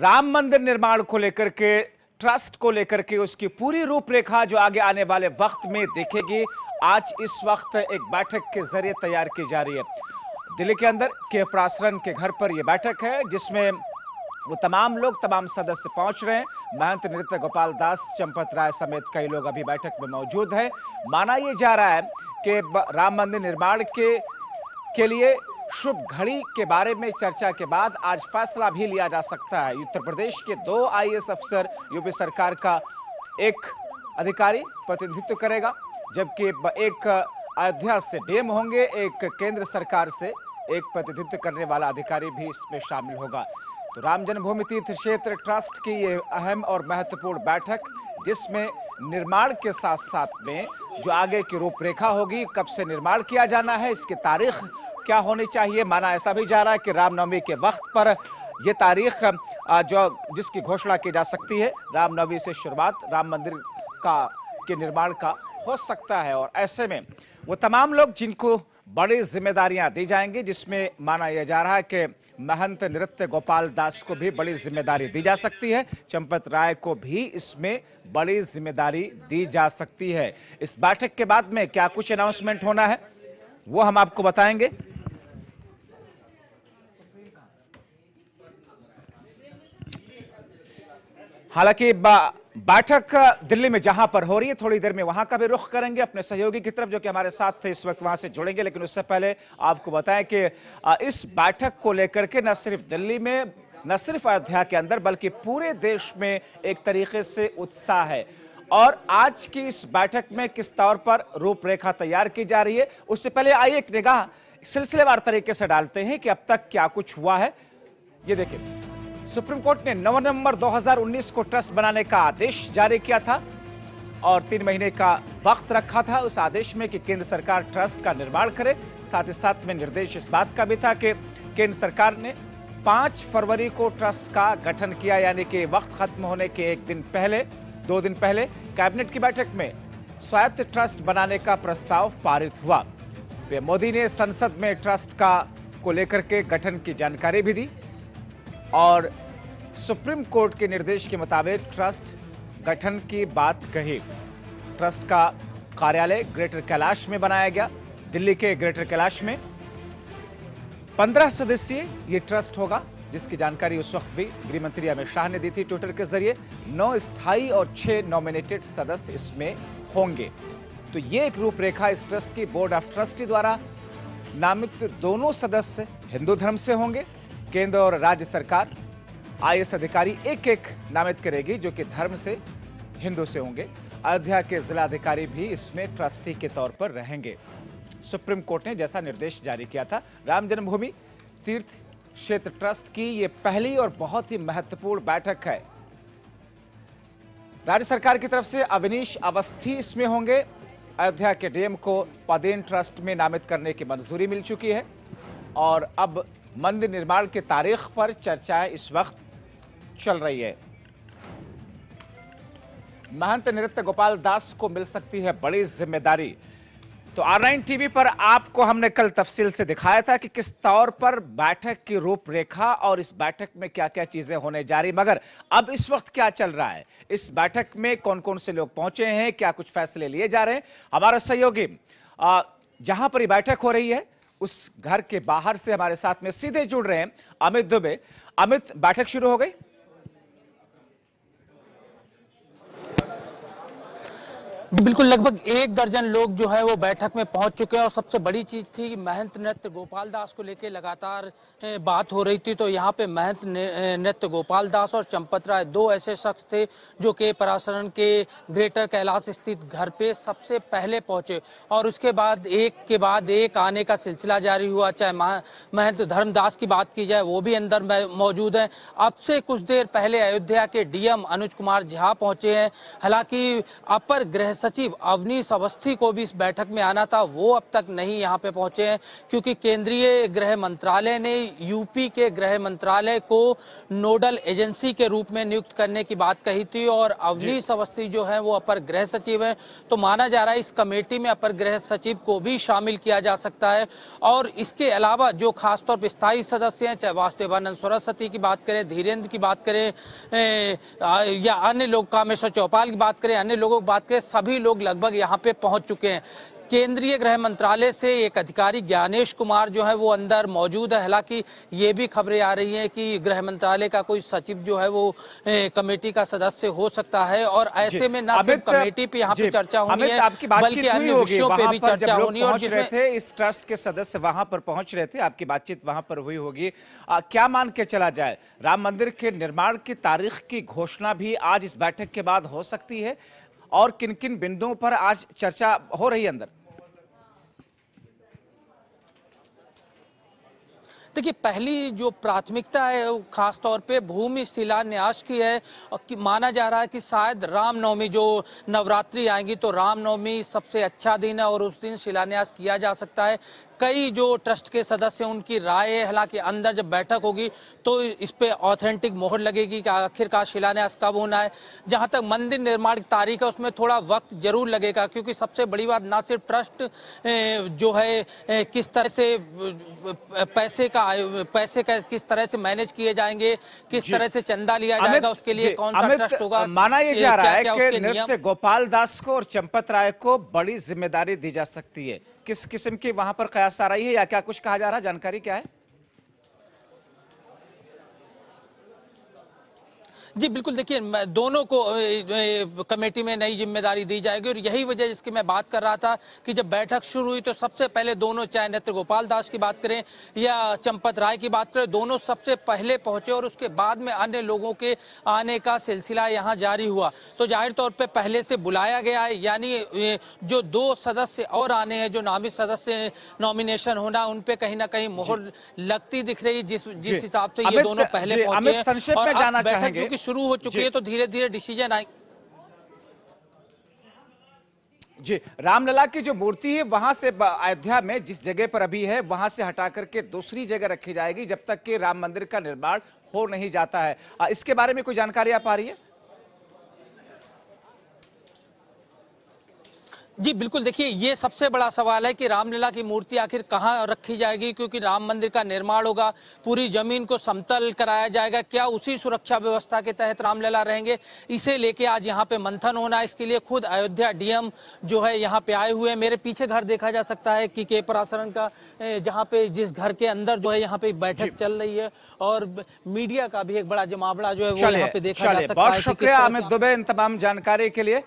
राम मंदिर निर्माण को लेकर के ट्रस्ट को लेकर के उसकी पूरी रूपरेखा जो आगे आने वाले वक्त में देखेगी आज इस वक्त एक बैठक के जरिए तैयार की जा रही है दिल्ली के अंदर के प्रासरन के घर पर यह बैठक है जिसमें वो तमाम लोग तमाम सदस्य पहुंच रहे हैं महंत नृत्य गोपाल दास चंपत राय समेत कई लोग अभी बैठक में मौजूद हैं माना यह जा रहा है कि राम मंदिर निर्माण के के लिए शुभ घड़ी के बारे में चर्चा के बाद आज फैसला भी लिया जा सकता है उत्तर प्रदेश के दो आईएएस अफसर यूपी सरकार का एक अधिकारी प्रतिनिधित्व करेगा जबकि एक अयोध्या से डीएम होंगे एक केंद्र सरकार से एक प्रतिनिधित्व करने वाला अधिकारी भी इसमें शामिल होगा तो राम जन्मभूमि तीर्थ क्षेत्र ट्रस्ट की ये अहम और महत्वपूर्ण बैठक जिसमें निर्माण के साथ साथ में जो आगे की रूपरेखा होगी कब से निर्माण किया जाना है इसकी तारीख क्या होनी चाहिए माना ऐसा भी जा रहा है कि रामनवमी के वक्त पर यह तारीख जो जिसकी घोषणा की जा सकती है रामनवमी से शुरुआत राम मंदिर का के निर्माण का हो सकता है और ऐसे में वो तमाम लोग जिनको बड़ी जिम्मेदारियां दी जाएंगी जिसमें माना यह जा रहा है कि महंत नृत्य गोपाल दास को भी बड़ी जिम्मेदारी दी जा सकती है चंपत राय को भी इसमें बड़ी जिम्मेदारी दी जा सकती है इस बैठक के बाद में क्या कुछ अनाउंसमेंट होना है वो हम आपको बताएंगे हालांकि बैठक दिल्ली में जहां पर हो रही है थोड़ी देर में वहां का भी रुख करेंगे अपने सहयोगी की तरफ जो कि हमारे साथ थे इस वक्त वहां से जुड़ेंगे लेकिन उससे पहले आपको बताएं कि इस बैठक को लेकर के न सिर्फ दिल्ली में न सिर्फ अयोध्या के अंदर बल्कि पूरे देश में एक तरीके से उत्साह है और आज की इस बैठक में किस तौर पर रूपरेखा तैयार की जा रही है उससे पहले आइए एक निगाह सिलसिलेवार तरीके से डालते हैं कि अब तक क्या कुछ हुआ है ये देखिए सुप्रीम कोर्ट ने 9 नवंबर 2019 को ट्रस्ट बनाने का आदेश जारी किया था और तीन महीने का वक्त रखा था उस आदेश में कि केंद्र सरकार ट्रस्ट का निर्माण करे साथ ही साथ में निर्देश इस बात का भी था कि केंद्र सरकार ने पाँच फरवरी को ट्रस्ट का गठन किया यानी कि वक्त खत्म होने के एक दिन पहले दो दिन पहले कैबिनेट की बैठक में स्वायत्त ट्रस्ट बनाने का प्रस्ताव पारित हुआ मोदी ने संसद में ट्रस्ट का को लेकर के गठन की जानकारी भी दी और सुप्रीम कोर्ट के निर्देश के मुताबिक ट्रस्ट गठन की बात कही ट्रस्ट का कार्यालय ग्रेटर कैलाश में बनाया गया दिल्ली के ग्रेटर कैलाश में पंद्रह सदस्यीय ये ट्रस्ट होगा जिसकी जानकारी उस वक्त भी गृहमंत्री अमित शाह ने दी थी ट्विटर के जरिए नौ स्थायी और छह नॉमिनेटेड सदस्य इसमें होंगे तो ये एक रूपरेखा इस ट्रस्ट की बोर्ड ऑफ ट्रस्टी द्वारा नामित दोनों सदस्य हिंदू धर्म से होंगे केंद्र और राज्य सरकार आई अधिकारी एक एक नामित करेगी जो कि धर्म से हिंदू से होंगे अयोध्या के जिलाधिकारी भी इसमें ट्रस्टी के तौर पर रहेंगे सुप्रीम कोर्ट ने जैसा निर्देश जारी किया था राम जन्मभूमि तीर्थ क्षेत्र ट्रस्ट की यह पहली और बहुत ही महत्वपूर्ण बैठक है राज्य सरकार की तरफ से अवनीश अवस्थी इसमें होंगे अयोध्या के डीएम को पदेन ट्रस्ट में नामित करने की मंजूरी मिल चुकी है और अब मंदिर निर्माण की तारीख पर चर्चाएं इस वक्त चल रही है महंत नृत्य गोपाल दास को मिल सकती है बड़ी जिम्मेदारी तो आर टीवी पर आपको हमने कल तफसील से दिखाया था कि किस तौर पर बैठक की रूपरेखा और इस बैठक में क्या क्या चीजें होने जा रही मगर अब इस वक्त क्या चल रहा है इस बैठक में कौन कौन से लोग पहुंचे हैं क्या कुछ फैसले लिए जा रहे हैं हमारा सहयोगी जहां पर ये बैठक हो रही है उस घर के बाहर से हमारे साथ में सीधे जुड़ रहे हैं अमित दुबे अमित बैठक शुरू हो गई बिल्कुल लगभग एक दर्जन लोग जो है वो बैठक में पहुंच चुके हैं और सबसे बड़ी चीज़ थी महंत नृत्य गोपाल दास को लेके लगातार बात हो रही थी तो यहाँ पे महंत नृत्य गोपाल दास और चंपत राय दो ऐसे शख्स थे जो कि पराशरण के ग्रेटर कैलाश स्थित घर पे सबसे पहले पहुंचे और उसके बाद एक के बाद एक आने का सिलसिला जारी हुआ चाहे महंत धर्मदास की बात की जाए वो भी अंदर मौजूद हैं अब से कुछ देर पहले अयोध्या के डीएम अनुज कुमार झा पहुंचे हैं हालांकि अपर गृह सचिव अवनीश अवस्थी को भी इस बैठक में आना था वो अब तक नहीं यहाँ पे पहुंचे हैं क्योंकि केंद्रीय गृह मंत्रालय ने यूपी के गृह मंत्रालय को नोडल एजेंसी के रूप में नियुक्त करने की बात कही थी और अवनीश अवस्थी जो है वो अपर गृह सचिव है तो माना जा रहा है इस कमेटी में अपर गृह सचिव को भी शामिल किया जा सकता है और इसके अलावा जो खासतौर पर स्थायी सदस्य हैं चाहे वास्तवानंद सरस्वती की बात करें धीरेन्द्र की बात करें या अन्य लोग कामेश्वर चौपाल की बात करें अन्य लोगों की बात करें सभी सभी लोग लगभग यहाँ पे पहुंच चुके हैं केंद्रीय गृह मंत्रालय से एक अधिकारी ज्ञानेश कुमार जो है वो अंदर मौजूद है हालांकि ये भी खबरें आ रही हैं कि गृह मंत्रालय का कोई सचिव जो है वो ए, कमेटी का सदस्य हो सकता है और ऐसे में ना सिर्फ कमेटी पे यहाँ पे चर्चा होनी है बल्कि अन्य विषयों पे भी चर्चा होनी और जिसमें थे इस ट्रस्ट के सदस्य वहां पर पहुंच रहे थे आपकी बातचीत वहां पर हुई होगी क्या मान के चला जाए राम मंदिर के निर्माण की तारीख की घोषणा भी आज इस बैठक के बाद हो सकती है और किन किन बिंदुओं पर आज चर्चा हो रही है अंदर देखिए पहली जो प्राथमिकता है खास तौर पे भूमि शिलान्यास की है और कि माना जा रहा है कि शायद रामनवमी जो नवरात्रि आएंगी तो रामनवमी सबसे अच्छा दिन है और उस दिन शिलान्यास किया जा सकता है कई जो ट्रस्ट के सदस्य उनकी राय है हालांकि अंदर जब बैठक होगी तो इस पर ऑथेंटिक मोहर लगेगी कि आखिरकार शिलान्यास कब होना है जहां तक मंदिर निर्माण की तारीख है उसमें थोड़ा वक्त जरूर लगेगा क्योंकि सबसे बड़ी बात ना सिर्फ ट्रस्ट जो है किस तरह से पैसे का का पैसे कैसे किस तरह से मैनेज किए जाएंगे किस तरह से चंदा लिया जाएगा उसके लिए कौन सा ट्रस्ट होगा माना यह जा रहा है कि नृत्य गोपाल दास को और चंपत राय को बड़ी जिम्मेदारी दी जा सकती है किस किस्म की वहां पर कयास आ रही है या क्या कुछ कहा जा रहा है जानकारी क्या है जी बिल्कुल देखिए दोनों को कमेटी में नई जिम्मेदारी दी जाएगी और यही वजह जिसकी मैं बात कर रहा था कि जब बैठक शुरू हुई तो सबसे पहले दोनों चाहे नेत्र गोपाल दास की बात करें या चंपत राय की बात करें दोनों सबसे पहले पहुंचे और उसके बाद में अन्य लोगों के आने का सिलसिला यहाँ जारी हुआ तो जाहिर तौर पर पहले से बुलाया गया है यानी जो दो सदस्य और आने हैं जो नामित सदस्य नॉमिनेशन होना उन पर कहीं ना कहीं मोहर लगती दिख रही जिस जिस हिसाब से ये दोनों पहले पहुंचे और बैठक क्योंकि शुरू हो चुकी है तो धीरे धीरे डिसीजन आए जी रामलला की जो मूर्ति है वहां से अयोध्या में जिस जगह पर अभी है वहां से हटा करके दूसरी जगह रखी जाएगी जब तक कि राम मंदिर का निर्माण हो नहीं जाता है इसके बारे में कोई जानकारी आप आ रही है जी बिल्कुल देखिए ये सबसे बड़ा सवाल है कि रामलीला की मूर्ति आखिर कहाँ रखी जाएगी क्योंकि राम मंदिर का निर्माण होगा पूरी जमीन को समतल कराया जाएगा क्या उसी सुरक्षा व्यवस्था के तहत रामलीला रहेंगे इसे लेके आज यहाँ पे मंथन होना इसके लिए खुद अयोध्या डीएम जो है यहाँ पे आए हुए मेरे पीछे घर देखा जा सकता है कि के परासरण का जहाँ पे जिस घर के अंदर जो है यहाँ पे बैठक चल रही है और मीडिया का भी एक बड़ा जमावड़ा जो है वो यहाँ पे देखा जा सकता है शुक्रिया अमित दुबे इन तमाम जानकारी के लिए